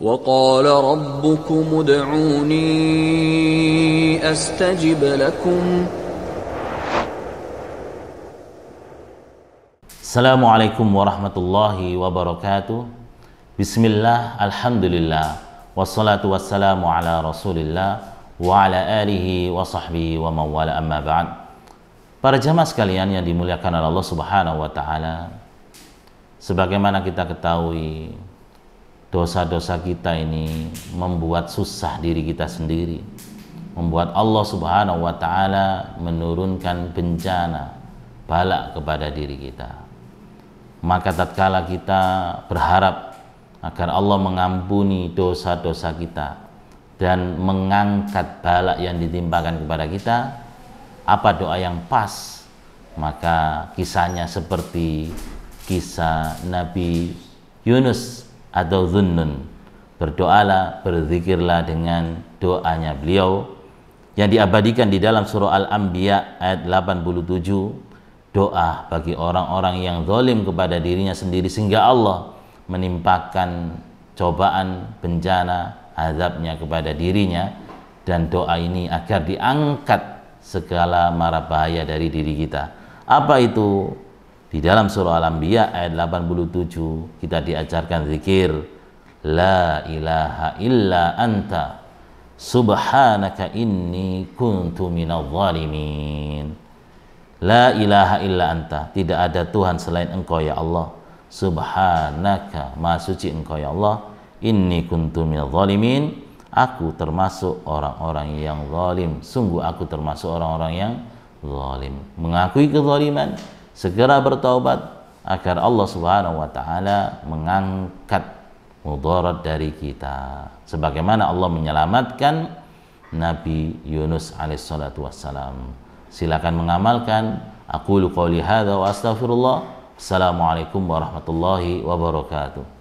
وقال ربكم ادعوني استجب لكم السلام عليكم ورحمة الله وبركاته بسم الله الحمد لله والصلاة والسلام على رسول الله وعلى آله وصحبه ومن والاه أما بعد Para jamaah sekalian yang dimuliakan oleh Allah Subhanahu wa taala, sebagaimana kita ketahui dosa-dosa kita ini membuat susah diri kita sendiri membuat Allah subhanahu wa ta'ala menurunkan bencana balak kepada diri kita maka tatkala kita berharap agar Allah mengampuni dosa-dosa kita dan mengangkat balak yang ditimpakan kepada kita apa doa yang pas maka kisahnya seperti kisah Nabi Yunus atau zunnun. Berdoalah, berzikirlah dengan doanya beliau yang diabadikan di dalam surah Al-Anbiya ayat 87 doa bagi orang-orang yang zalim kepada dirinya sendiri sehingga Allah menimpakan cobaan, bencana, azabnya kepada dirinya dan doa ini agar diangkat segala mara bahaya dari diri kita. Apa itu di dalam surah Al-Anbiya ayat 87 kita diajarkan zikir La ilaha illa anta subhanaka inni kuntu minal zalimin La ilaha illa anta Tidak ada Tuhan selain engkau ya Allah Subhanaka Maha suci engkau ya Allah Inni kuntu minal zalimin Aku termasuk orang-orang yang zalim Sungguh aku termasuk orang-orang yang zalim Mengakui kezaliman segera bertaubat agar Allah Subhanahu wa taala mengangkat mudarat dari kita sebagaimana Allah menyelamatkan Nabi Yunus alaihissalatu wassalam silakan mengamalkan aku qouli hadza wa astaghfirullah assalamualaikum warahmatullahi wabarakatuh